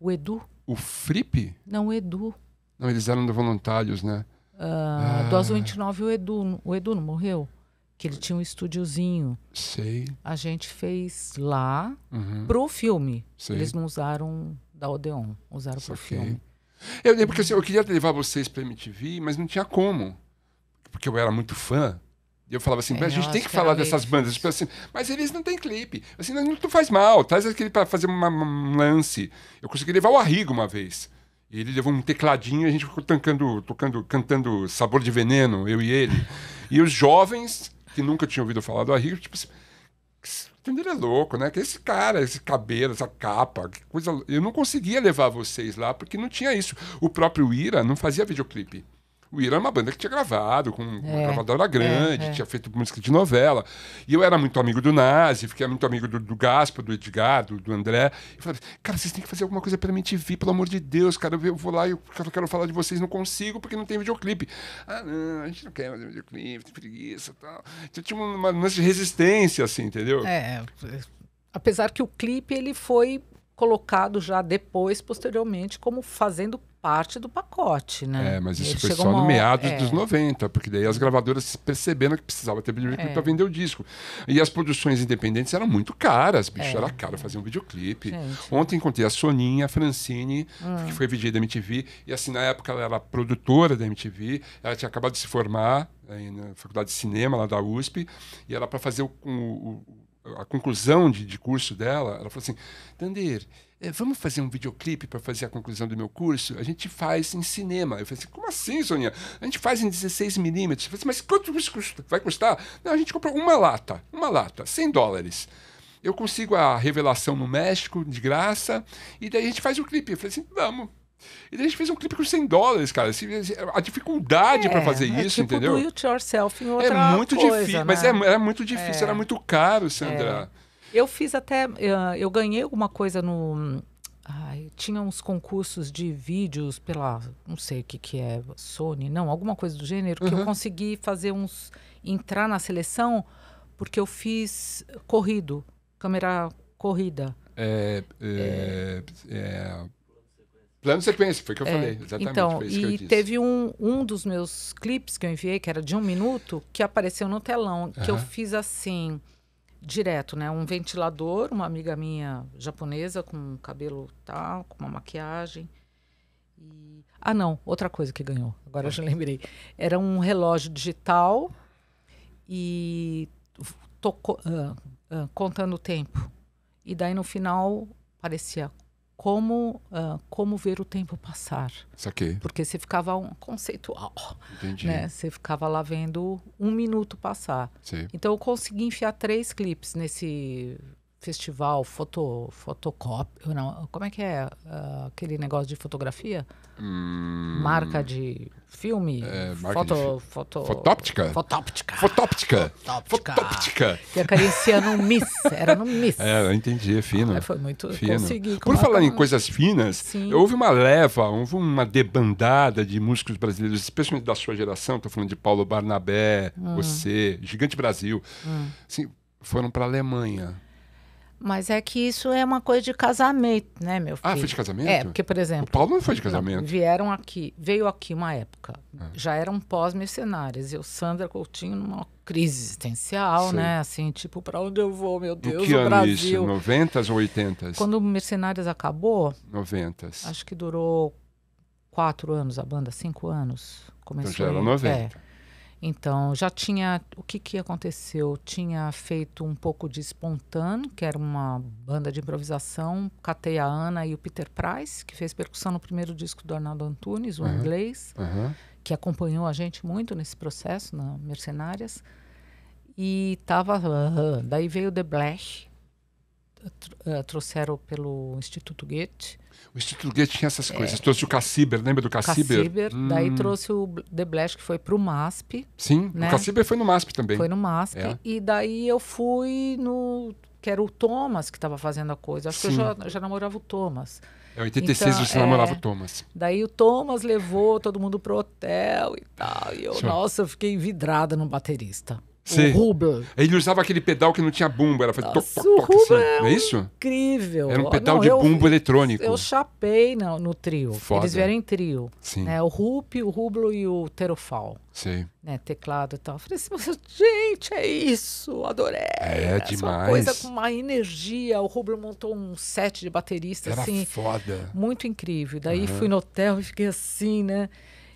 O Edu. O Fripe? Não, o Edu. Não, eles eram voluntários, né? Uh, ah. Do ah. Azul 29, o Edu. O Edu não morreu? Que ele tinha um estúdiozinho. Sei. A gente fez lá uhum. pro filme. Sei. Eles não usaram da Odeon, usaram Isso pro filme. Eu lembro é assim, eu queria levar vocês pra MTV, mas não tinha como porque eu era muito fã, e eu falava assim, é, mas a gente tem que falar é dessas bandas. assim, mas eles não têm clipe. Assim, não, faz mal, traz aquele para fazer uma, um lance. Eu consegui levar o Arrigo uma vez. Ele levou um tecladinho, a gente ficou tancando, tocando, cantando Sabor de Veneno, eu e ele. e os jovens, que nunca tinham ouvido falar do Arrigo, tipo assim, ele é louco, né? Que esse cara, esse cabelo, essa capa, que coisa. Eu não conseguia levar vocês lá porque não tinha isso. O próprio Ira não fazia videoclipe. O Ira era é uma banda que tinha gravado, com uma é, gravadora é, grande, é, é. tinha feito música de novela. E eu era muito amigo do Nazi, fiquei muito amigo do, do Gaspa, do Edgar, do, do André. E falei, cara, vocês têm que fazer alguma coisa pra mim te ver, pelo amor de Deus, cara. Eu vou lá e eu quero falar de vocês, não consigo, porque não tem videoclipe. Ah, não, a gente não quer fazer videoclipe, tem preguiça e tal. Então tinha uma, uma lance de resistência, assim, entendeu? É, apesar que o clipe ele foi colocado já depois, posteriormente, como fazendo parte do pacote, né? É, mas isso foi só no uma... meados é. dos 90, porque daí as gravadoras perceberam que precisava ter videoclipe é. para vender o disco. E as produções independentes eram muito caras, bicho, é. era caro fazer um videoclipe. Gente. Ontem encontrei a Soninha, a Francine, hum. que foi VJ da MTV, e assim, na época ela era produtora da MTV, ela tinha acabado de se formar aí, eh, na faculdade de cinema lá da USP, e era para fazer o, o, o a conclusão de, de curso dela, ela falou assim: Dander, eh, vamos fazer um videoclipe para fazer a conclusão do meu curso? A gente faz em cinema. Eu falei assim, como assim, Sonia? A gente faz em 16 milímetros. Eu falei assim, mas quanto isso custa? vai custar? Não, a gente compra uma lata, uma lata, 100 dólares. Eu consigo a revelação no México de graça, e daí a gente faz o clipe. Eu falei assim, vamos. E daí a gente fez um clipe com 100 dólares, cara. Assim, a dificuldade é, para fazer é tipo isso, tipo entendeu? Do it yourself em é outra É muito coisa, difícil, né? mas é, era muito difícil, é. era muito caro, Sandra. É. Eu fiz até. Eh, eu ganhei alguma coisa no. Ai, tinha uns concursos de vídeos pela. Não sei o que, que é, Sony, não, alguma coisa do gênero, que uhum. eu consegui fazer uns. entrar na seleção porque eu fiz corrido, câmera corrida. é, é, é. Plano sequência, foi o que eu é, falei, exatamente. Então, e teve um, um dos meus clipes que eu enviei, que era de um minuto, que apareceu no telão, que eu fiz assim, direto, né? Um ventilador, uma amiga minha japonesa com cabelo tal, com uma maquiagem. E... Ah, não, outra coisa que ganhou, agora eu já lembrei. Era um relógio digital e tocou, uh, uh, contando o tempo. E daí no final parecia como, uh, como ver o tempo passar. Saquei. Porque você ficava um conceitual. Entendi. Né? Você ficava lá vendo um minuto passar. Sim. Então eu consegui enfiar três clipes nesse festival foto, fotocópio, não, como é que é uh, aquele negócio de fotografia? Hum, marca de filme, é, marca foto, de foto, fotóptica? Fotóptica. Fotóptica. Fotóptica. que E acariciando Miss, era no Miss. É, eu entendi, é fino. Ah, foi muito, fino. consegui. Por falar em coisas finas, Sim. houve uma leva, houve uma debandada de músicos brasileiros, especialmente da sua geração, estou falando de Paulo Barnabé, hum. você, Gigante Brasil, hum. assim, foram para a Alemanha mas é que isso é uma coisa de casamento, né, meu filho? Ah, foi de casamento? É, porque, por exemplo. O Paulo não foi de casamento. Vieram aqui, veio aqui uma época. É. Já eram pós-mercenárias. Eu, Sandra Coutinho, numa crise existencial, né? Assim, tipo, para onde eu vou, meu Deus, Do que o ano Brasil. Isso? 90 ou 80? Quando o Mercenárias acabou. 90. Acho que durou quatro anos a banda, cinco anos. Começou então já era 90. É. Então, já tinha. O que, que aconteceu? Tinha feito um pouco de espontâneo que era uma banda de improvisação. Catei a Ana e o Peter Price, que fez percussão no primeiro disco do Arnaldo Antunes, o uhum. inglês, uhum. que acompanhou a gente muito nesse processo, na Mercenárias. E tava. Uh, daí veio The Blash, eh, uh, eh, trouxeram pelo Instituto Goethe. O Instituto Goethe tinha essas coisas. É. Trouxe o Cassiber, lembra do Cassiber? Cassiber, hum. daí trouxe o The Blast, que foi pro MASP. Sim, né? o Cassiber foi no MASP também. Foi no MASP. É. E daí eu fui no... Que era o Thomas que estava fazendo a coisa. Acho Sim. que eu já, já namorava o Thomas. É 86 então, você é, namorava o Thomas. Daí o Thomas levou todo mundo pro hotel e tal. E eu, nossa, eu fiquei vidrada no baterista. Sim. O Ruber. Ele usava aquele pedal que não tinha bumbo, era fazer toc, toc, toc, assim. É não é isso? Incrível. Era um pedal não, de eu, bumbo eletrônico. Eu chapei no, no trio. Foda. Eles vieram em trio. Sim. Né? O Rupi, o Rublo e o Terofal. Sim. Né? Teclado e tal. Eu falei assim, gente, é isso, adorei. É, é demais. Uma coisa com uma energia. O Rublo montou um set de baterista, assim. foda. Muito incrível. Daí uhum. fui no hotel e fiquei assim, né?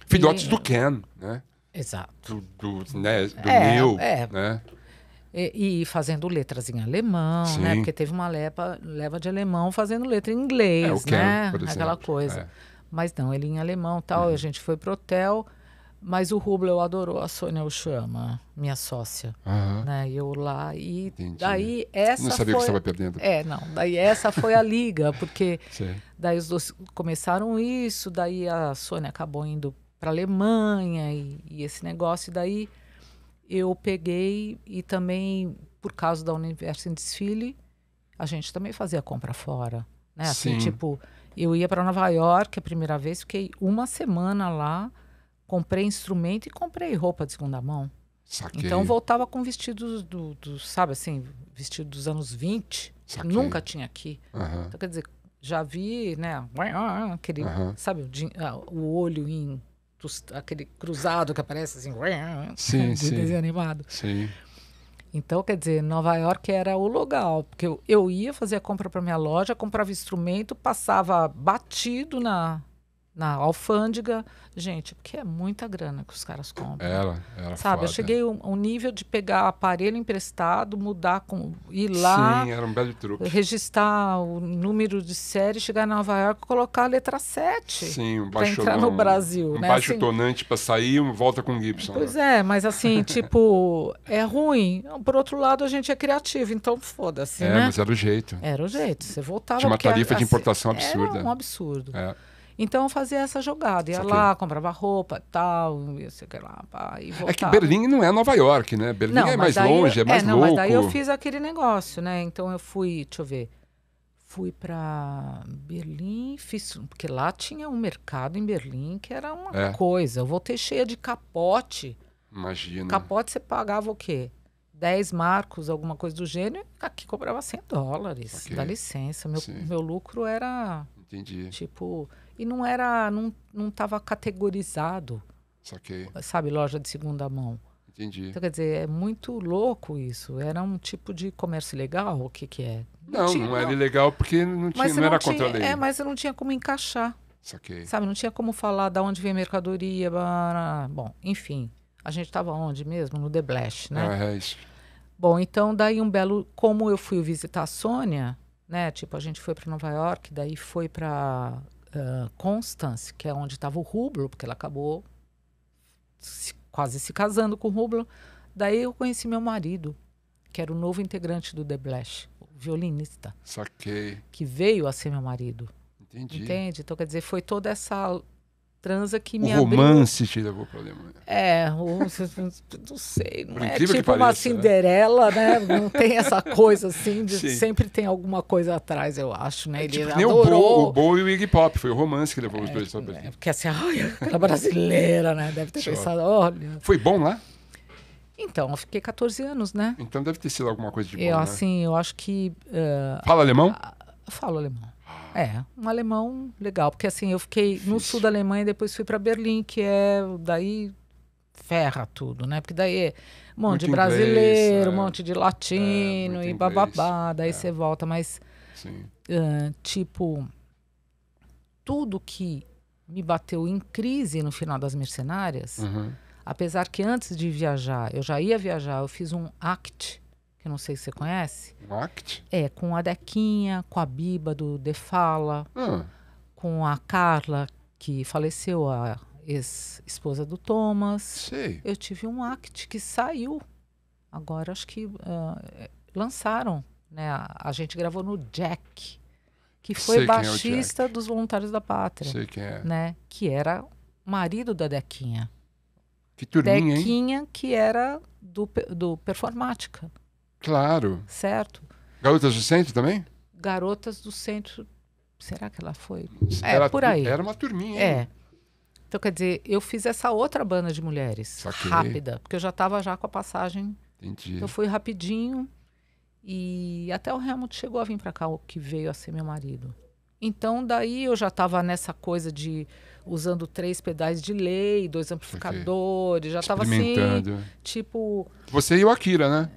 Filhotes e, do Ken, né? Exato. Do, do, né, do é, meu, é. né? E, e, fazendo letras em alemão, né? Sim. né? Porque teve uma leva, leva de alemão fazendo letra em inglês, é, né? Can, Aquela coisa. É. Mas não, ele em alemão tal. A uhum. gente foi pro hotel, mas o eu adorou a Sônia Uchama, minha sócia. Né? Eu lá. E Entendi. daí essa. Não sabia foi... que estava perdendo. É, não. Daí essa foi a liga, porque Sim. daí os dois começaram isso, daí a Sônia acabou indo para Alemanha e, e, esse negócio. E daí eu peguei e também, por causa da Universo em Desfile, a gente também fazia compra fora. Né? Assim, Sim. tipo, eu ia para Nova York a primeira vez, fiquei uma semana lá, comprei instrumento e comprei roupa de segunda mão. Saquei. Então voltava com vestidos do, do, sabe assim, vestido dos anos 20. Saquei. Nunca tinha aqui. Uhum. Então, quer dizer, já vi, né? Aquele, uhum. sabe, o, ah, o olho em aquele cruzado que aparece assim, sim, de sim. desenho animado. Sim. Então, quer dizer, Nova York era o local, porque eu, eu ia fazer a compra para minha loja, comprava instrumento, passava batido na na alfândega. Gente, porque é muita grana que os caras compram. Era, era Sabe, foda. eu cheguei ao, nível de pegar aparelho emprestado, mudar, com, ir lá. Sim, era um belo truque. Registrar o número de série, chegar em Nova York colocar a letra 7. Sim, um baixo entrar no Brasil. Um, né? baixo assim, tonante para sair, um volta com Gibson. Pois né? é, mas assim, tipo, é ruim. Por outro lado, a gente é criativo, então foda-se. É, né? mas era o jeito. Era o jeito. Você voltava. Tinha uma tarifa de assim, importação absurda. Era um absurdo. É. Então eu fazia essa jogada, ia Saquei. lá, comprava roupa, tal, sei que lá, pá, e É que Berlim não é Nova York, né? Berlim não, é mais longe, é, é mais é, não, louco. Mas daí eu fiz aquele negócio, né? Então eu fui, deixa eu ver, fui para Berlim, fiz porque lá tinha um mercado em Berlim que era uma é. coisa. Eu voltei cheia de capote. Imagina. Capote você pagava o quê? 10 marcos, alguma coisa do gênero, aqui cobrava 100 dólares. Okay. Dá licença, meu, meu lucro era Entendi. tipo e não era, não, não estava categorizado. Saquei. Sabe, loja de segunda mão. Entendi. Então, quer dizer, é muito louco isso. Era um tipo de comércio legal? O que que é? Não, não, tinha, não era ilegal porque não, tinha, não, não era tinha, contra a lei. É, mas eu não tinha como encaixar. Saquei. Sabe, não tinha como falar da onde vem a mercadoria. Bom, enfim. A gente estava onde mesmo? No The Blast, né? É, é isso. Bom, então daí um belo... Como eu fui visitar a Sônia, né? Tipo, a gente foi para Nova York, daí foi para Constance, que é onde estava o Rublo, porque ela acabou se, quase se casando com o Rublo. Daí eu conheci meu marido, que era o novo integrante do The Blash, o violinista. Saquei. Que veio a ser meu marido. Entendi. Entende? Então, quer dizer, foi toda essa transa que o romance abriu. te levou para a Alemanha. Né? É, ou, não sei, não é tipo pareça, uma né? Cinderela, né? né? Não tem essa coisa assim, de Sim. sempre tem alguma coisa atrás, eu acho, né? É Ele tipo, nem o Bo, o Bo e o Iggy Pop, foi o romance que levou é, os dois para É, porque assim, ai, aquela brasileira, né? Deve ter Show. pensado, olha... Foi bom lá? Então, eu fiquei 14 anos, né? Então deve ter sido alguma coisa de bom, eu, né? Assim, eu acho que... Uh, Fala alemão? Uh, falo alemão. É, um alemão legal, porque assim, eu fiquei no sul da Alemanha e depois fui para Berlim, que é daí ferra tudo, né? Porque daí é um monte muito de brasileiro, inglês, é. um monte de latino é, e bababá, daí é. você volta, mas uh, tipo tudo que me bateu em crise no final das mercenárias, uhum. apesar que antes de viajar, eu já ia viajar, eu fiz um act que não sei se você conhece. O Act? É, com a Dequinha, com a Biba do The Fala, ah. com a Carla, que faleceu, a ex-esposa do Thomas. Sei. Eu tive um Act que saiu. Agora acho que uh, lançaram, né? A, a, gente gravou no Jack, que foi sei é baixista é dos Voluntários da Pátria. Sei quem é. Né? Que era marido da Dequinha. Que turminha, Dequinha, hein? que era do, do Performática. Claro. Certo? Garotas do Centro também? Garotas do Centro. Será que ela foi? Era, é, por aí. Era uma turminha. É. Então, quer dizer, eu fiz essa outra banda de mulheres. Saquei. Rápida. Porque eu já estava já com a passagem. Entendi. Então, eu fui rapidinho. E até o Helmut chegou a vir para cá, o que veio a ser meu marido. Então, daí eu já estava nessa coisa de usando três pedais de lei, dois amplificadores, já estava assim, tipo... Você e o Akira, né?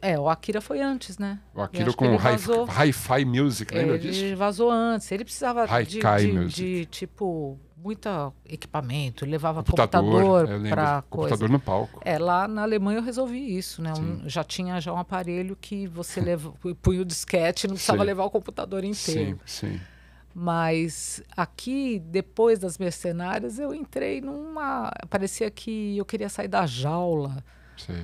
É, é o Akira foi antes, né? O Akira com hi-fi hi music, lembra ele disso? Ele vazou antes, ele precisava de, de, de, tipo, muito equipamento, ele levava computador, computador para coisa. Computador no palco. É, lá na Alemanha eu resolvi isso, né? Um, já tinha já um aparelho que você punha o disquete, não precisava sim. levar o computador inteiro. Sim, sim. Mas aqui, depois das mercenárias, eu entrei numa. Parecia que eu queria sair da jaula.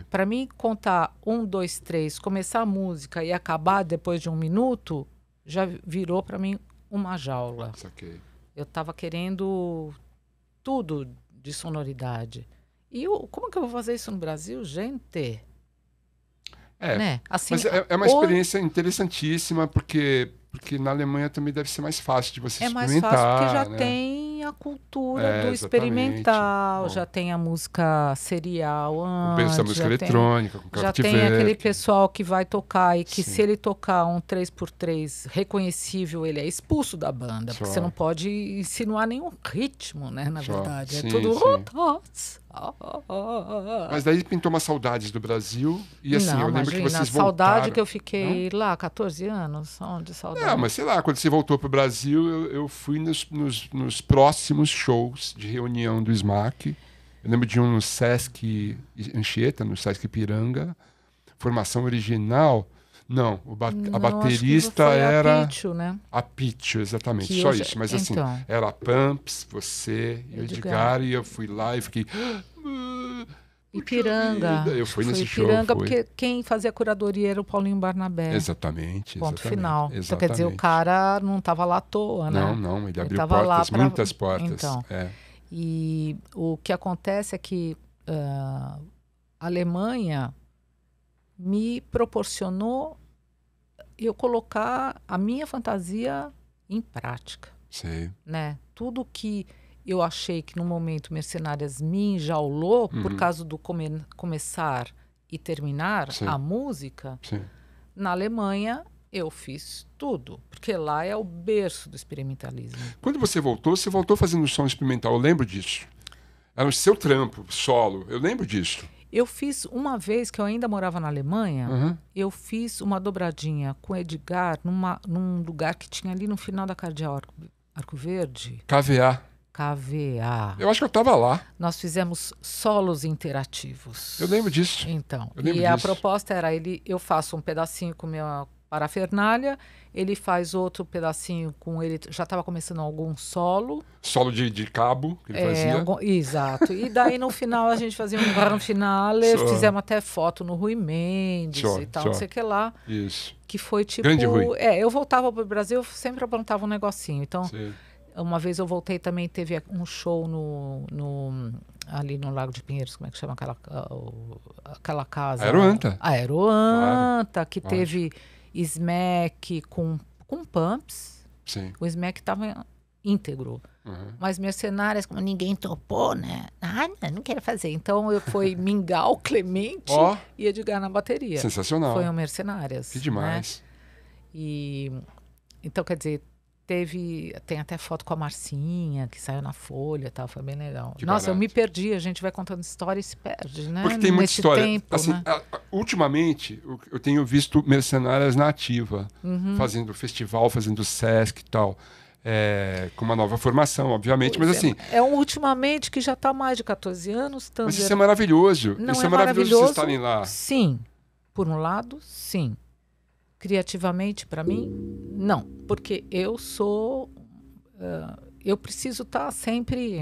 Para mim, contar um, dois, três, começar a música e acabar depois de um minuto, já virou para mim uma jaula. Saquei. Eu estava querendo tudo de sonoridade. E eu, como que eu vou fazer isso no Brasil, gente? É, né? assim, mas é, é uma ou... experiência interessantíssima, porque porque na Alemanha também deve ser mais fácil de você é experimentar. É mais fácil porque já né? tem a cultura é, do experimental, Bom, já tem a música serial antes. Pensa a música eletrônica, tem, com Já tem aquele pessoal que vai tocar e que Sim. se ele tocar um 3x3 reconhecível, ele é expulso da banda. Só. Porque você não pode insinuar nenhum ritmo, né? Na Só. verdade. É sim, é tudo... Sim. Oh, mas daí pintou umas saudades do Brasil. E assim, não, eu lembro imagina, que vocês voltaram. saudade que eu fiquei não? lá, 14 anos. Onde saudade? Não, é, mas sei lá, quando você voltou para o Brasil, eu, eu fui nos, nos, nos, próximos shows de reunião do SMAC. Eu lembro de um no Sesc Anchieta, no Sesc Piranga. Formação original não, ba não a baterista era. A Pichu, né? A Pichu, exatamente, que só isso. Mas assim, então. assim, era Pumps, você, eu Edgar, e eu fui lá e fiquei. Ah, Ipiranga. Eu fui nesse foi Ipiranga, show. Foi. porque quem fazia curadoria era o Paulinho Barnabé. Exatamente. Ponto exatamente, final. Exatamente. Então, quer dizer, o cara não estava lá à toa, né? Não, não, ele abriu ele portas, pra... muitas portas. Então, é. E o que acontece é que uh, a Alemanha me proporcionou eu colocar a minha fantasia em prática. Sim. Né? Tudo que eu achei que no momento Mercenárias me enjaulou uhum. por causa do come começar e terminar Sim. a música, Sim. na Alemanha eu fiz tudo, porque lá é o berço do experimentalismo. Quando você voltou, você voltou fazendo som experimental, eu lembro disso. Era o seu trampo, solo, eu lembro disso. Eu fiz uma vez que eu ainda morava na Alemanha, uhum. eu fiz uma dobradinha com Edgar numa, num lugar que tinha ali no final da Cardeal Arco, Arco Verde. KVA. KVA. Eu acho que eu estava lá. Nós fizemos solos interativos. Eu lembro disso. Então. Eu lembro e disso. a proposta era ele, eu faço um pedacinho com meu parafernália, ele faz outro pedacinho com ele, já estava começando algum solo. Solo de, de cabo que ele é, fazia. Algum, exato. E daí no final a gente fazia um grande finale, só. fizemos até foto no Rui Mendes e tal, não sei o que lá. Isso. Que foi tipo. Grande Rui. É, eu voltava para o Brasil, sempre aprontava um negocinho. Então, Sim. uma vez eu voltei também, teve um show no, no ali no Lago de Pinheiros, como é que chama aquela, ah, aquela casa? Aeroanta. Aeroanta, claro. que claro. teve smack com, com pumps. Sim. O smack estava íntegro. Uhum. Mas mercenárias, como ninguém topou, né? Ah, né, não, quero fazer. Então eu fui Mingau, Clemente oh. e Edgar na bateria. Sensacional. Foram mercenárias. Que demais. Né? E então, quer dizer, teve. Tem até foto com a Marcinha, que saiu na Folha tal, foi bem legal. Que Nossa, barato. eu me perdi, a gente vai contando história e se perde, né? Porque tem muita Nesse história. Tempo, assim, né? ultimamente, eu tenho visto mercenárias na ativa, uhum. fazendo festival, fazendo Sesc e tal. É, com uma nova formação, obviamente, pois mas é, assim. É um ultimamente que já está mais de 14 anos. também Mas isso é maravilhoso. Não isso é, é maravilhoso, maravilhoso vocês estarem lá. Sim. Por um lado, sim criativamente para mim? Não, porque eu sou. Uh, eu preciso estar tá sempre.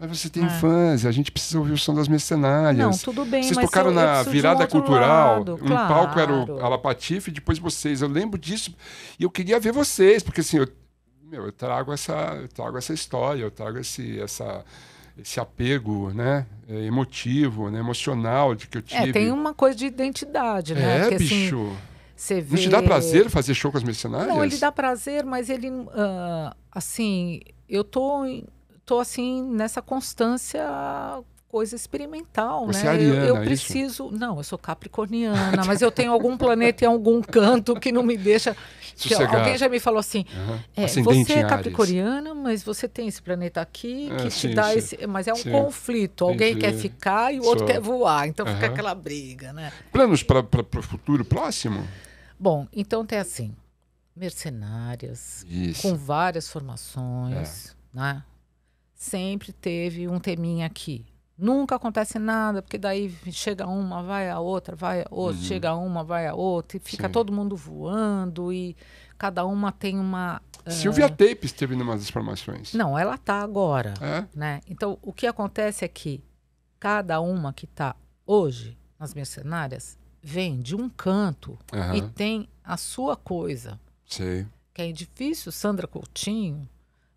Mas você tem é. infância, a gente precisa ouvir o som das mercenárias. Não, tudo bem. Vocês tocaram eu, na eu virada um cultural. Lado, um claro. palco era o Alapatife, depois vocês. Eu lembro disso. E eu queria ver vocês, porque assim, eu, meu, eu trago essa, eu trago essa história, eu trago esse, essa, esse apego, né, é, emotivo, né, emocional de que eu tive. É, tem uma coisa de identidade, né? É, porque, assim, bicho. Assim, você vê... Não te dá prazer fazer show com as mercenárias? Não, ele dá prazer, mas ele. Uh, assim, eu tô, tô assim, nessa constância coisa experimental, Você né? É ariana, eu, eu é preciso. Isso? Não, eu sou capricorniana, mas eu tenho algum planeta em algum canto que não me deixa sossegado. Alguém já me falou assim, uhum. é, você é capricoriana, mas você tem esse planeta aqui é, que é, te sim, dá sim. esse... Mas é um sim. conflito, alguém Entendi. quer ficar e o outro Só. quer voar, então uhum. fica aquela briga, né? Planos para o futuro próximo? Bom, então tem assim, mercenárias, Isso. com várias formações, é. né? Sempre teve um teminha aqui, Nunca acontece nada, porque daí chega uma, vai a outra, vai a outra, uhum. chega uma, vai a outra, e fica Sim. todo mundo voando e cada uma tem uma. Eh, Silvia Tape esteve em umas formações. Não, ela tá agora. É? Né? Então, o que acontece é que cada uma que está hoje nas mercenárias vem de um canto uhum. e tem a sua coisa. Sim. Que é difícil, Sandra Coutinho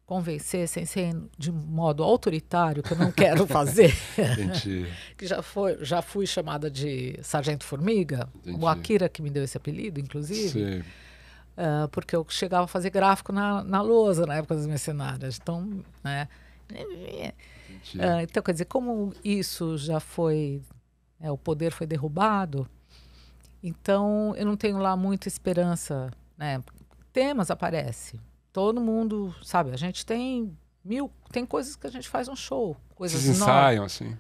convencer sem ser de modo autoritário, que eu não quero fazer. que já, foi, já fui chamada de Sargento Formiga, Entendi. o Akira que me deu esse apelido, inclusive. Uh, porque eu chegava a fazer gráfico na, na lousa na época das mercenárias. Então, né? Uh, então, quer dizer, como isso já foi. É, o poder foi derrubado, então eu não tenho lá muita esperança. Né? Temas aparecem Todo mundo, sabe, a gente tem mil. Tem coisas que a gente faz um show. Coisas Vocês ensaiam, novas. assim.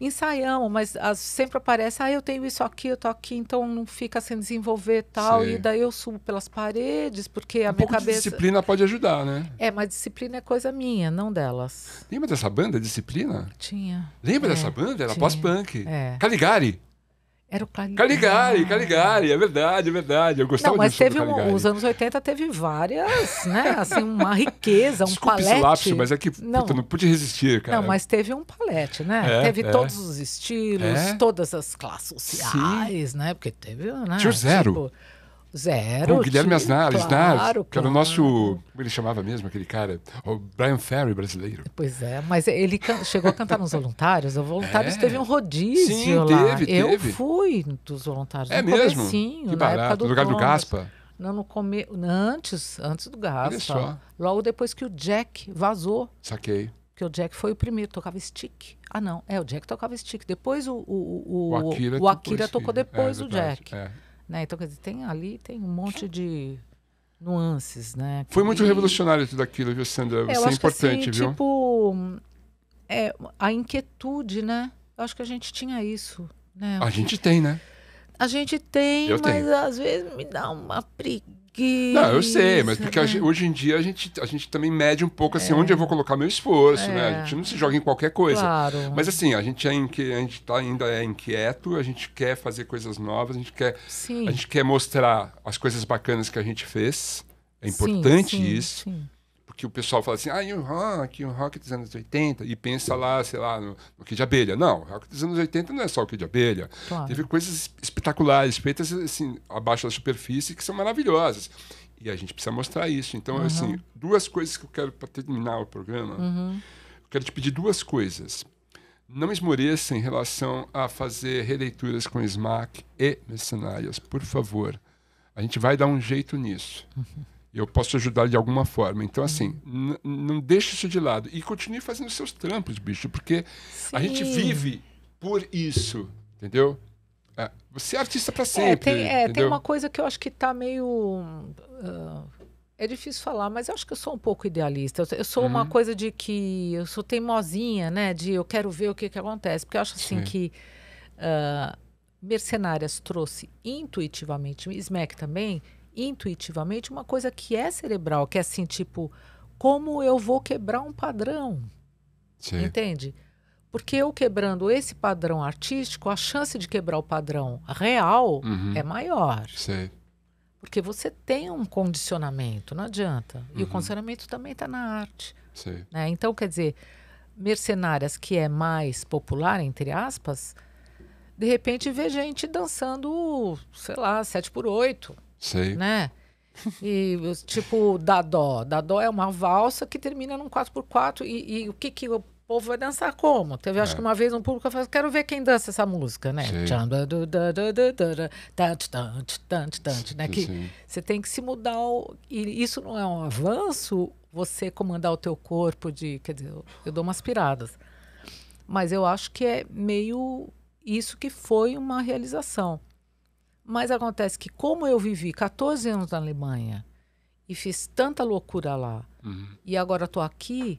Ensaiamos, mas as, sempre aparece, ah, eu tenho isso aqui, eu tô aqui, então não fica sem desenvolver tal. E daí eu subo pelas paredes, porque um a minha cabeça. disciplina pode ajudar, né? É, mas disciplina é coisa minha, não delas. Lembra dessa banda, Disciplina? Tinha. Lembra é, dessa banda? Era pós-punk. É. Caligari. Era o Caligari. Caligari, Caligari, é verdade, é verdade. Eu gostava Não, mas teve um, os anos 80 teve várias, né? Assim, uma riqueza, um Desculpa palete. Esse mas é que não. Puta, não pude resistir, cara. Não, mas teve um palete, né? É, teve é. todos os estilos, é. todas as classes sociais, Sim. né? Porque teve, né? zero. Tipo, Zero. Com o Guilherme tipo, claro, claro. que era o nosso. Como ele chamava mesmo aquele cara? O Brian Ferry brasileiro. Pois é, mas ele chegou a cantar nos voluntários. Os voluntários é. teve um rodízio. Sim, lá. Teve, Eu teve. fui dos voluntários. É no mesmo? Que barato, no lugar Thomas. do Gaspa. Não, no come... antes, antes do Gaspa. Logo depois que o Jack vazou. Saquei. Porque o Jack foi o primeiro, tocava stick. Ah, não, é, o Jack tocava stick. Depois o, o, o, o Akira, o Akira depois, tocou é, depois é, o Jack. É, né? Então, quer dizer, tem ali tem um monte de nuances, né? Foi muito e... revolucionário tudo aquilo, viu, Sandra? Isso é importante, assim, viu? Tipo, é, a inquietude, né? Eu acho que a gente tinha isso. Né? A gente tem, né? A gente tem, Eu mas tenho. às vezes me dá uma preguiça que. Não, eu sei, mas porque né? gente, hoje em dia a gente, a gente também mede um pouco assim, é. onde eu vou colocar meu esforço, né? é. né? A gente não se joga em qualquer coisa. Claro. Mas assim, a gente, é a gente tá, ainda é inquieto, a gente quer fazer coisas novas, a gente quer, Sim. a gente quer mostrar as coisas bacanas que a gente fez. É importante sim, sim, isso. Sim que o pessoal fala assim, ah, e o rock, o rock dos anos 80, e pensa lá, sei lá, no, no Kid Abelha. Não, o rock dos anos 80 não é só o Kid Abelha. Claro. Teve coisas espetaculares, feitas assim, abaixo da superfície, que são maravilhosas. E a gente precisa mostrar isso. Então, uhum. assim, duas coisas que eu quero para terminar o programa. Uhum. Eu quero te pedir duas coisas. Não esmoreça em relação a fazer releituras com Smack e mercenárias, por favor. A gente vai dar um jeito nisso. Uhum. eu posso ajudar de alguma forma. Então, uhum. assim, não deixe isso de lado. E continue fazendo seus trampos, bicho, porque Sim. a gente vive por isso, entendeu? É, você é artista para é, sempre. É, tem, é, tem, uma coisa que eu acho que está meio. Uh, é difícil falar, mas eu acho que eu sou um pouco idealista. Eu, eu sou uhum. uma coisa de que. Eu sou teimosinha, né? De eu quero ver o que, que acontece. Porque eu acho assim Sim. que. Uh, Mercenárias trouxe intuitivamente, Smack também, intuitivamente uma coisa que é cerebral, que é assim, tipo, como eu vou quebrar um padrão? Sim. Entende? Porque eu quebrando esse padrão artístico, a chance de quebrar o padrão real uhum. é maior. Sim. Porque você tem um condicionamento, não adianta. E uhum. o condicionamento também está na arte. Sim. Né? Então, quer dizer, Mercenárias, que é mais popular, entre aspas, de repente vê gente dançando, sei lá, 7 por 8 Sei. Né? E, tipo, dó da dó é uma valsa que termina num 4x4. E, e o que, que o povo vai dançar como? Teve, é. acho que uma vez um público falou: quero ver quem dança essa música, né? né? Que você tem que se mudar. O... E isso não é um avanço, você comandar o teu corpo de. Quer dizer, eu dou umas piradas. Mas eu acho que é meio isso que foi uma realização. Mas acontece que, como eu vivi 14 anos na Alemanha e fiz tanta loucura lá, uhum. e agora estou aqui,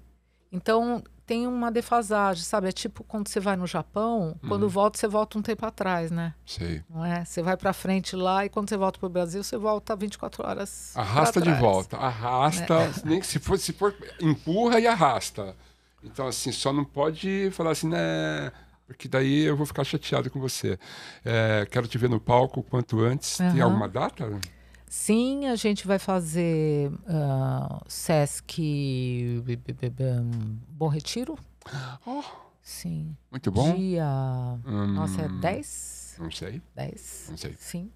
então tem uma defasagem, sabe? É tipo quando você vai no Japão, uhum. quando volta, você volta um tempo atrás, né? Sei. Não é? Você vai para frente lá e quando você volta para o Brasil, você volta 24 horas. Arrasta de volta, arrasta, é. nem se for, se for, empurra e arrasta. Então, assim, só não pode falar assim, né? porque daí eu vou ficar chateado com você. É, quero te ver no palco o quanto antes. Uhum. Tem alguma data? Sim, a gente vai fazer uh, Sesc Bom Retiro. Oh. Sim. Muito bom. Dia. Hum, nossa, é 10? Não sei. 10? Não sei. Sim.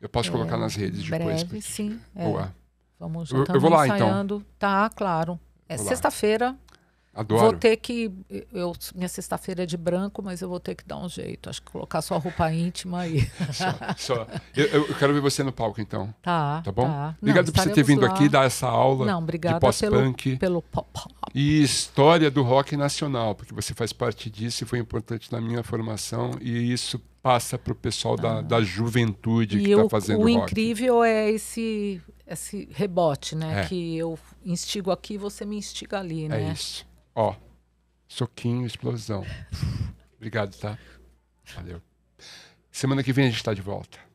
Eu posso é, colocar nas redes depois. Breve, sim. É. Boa. É. Vamos, já eu, eu vou lá então. ensaiando. então. Tá, claro. É sexta-feira, Adoro. Vou ter que. Eu, minha sexta-feira é de branco, mas eu vou ter que dar um jeito. Acho que colocar só roupa íntima aí. só, só. Eu, eu, quero ver você no palco, então. Tá. Tá bom? Tá. Obrigado Não, por você ter vindo lá. aqui dar essa aula. Não, obrigada de pós-punk. Pelo, pelo pop. E história do rock nacional, porque você faz parte disso e foi importante na minha formação. E isso passa para o pessoal da, ah. da juventude e que está fazendo o rock. O incrível é esse, esse rebote, né? É. Que eu instigo aqui você me instiga ali, é né? É isso. Ó, soquinho, explosão. Obrigado, tá? Valeu. Semana que vem a gente está de volta.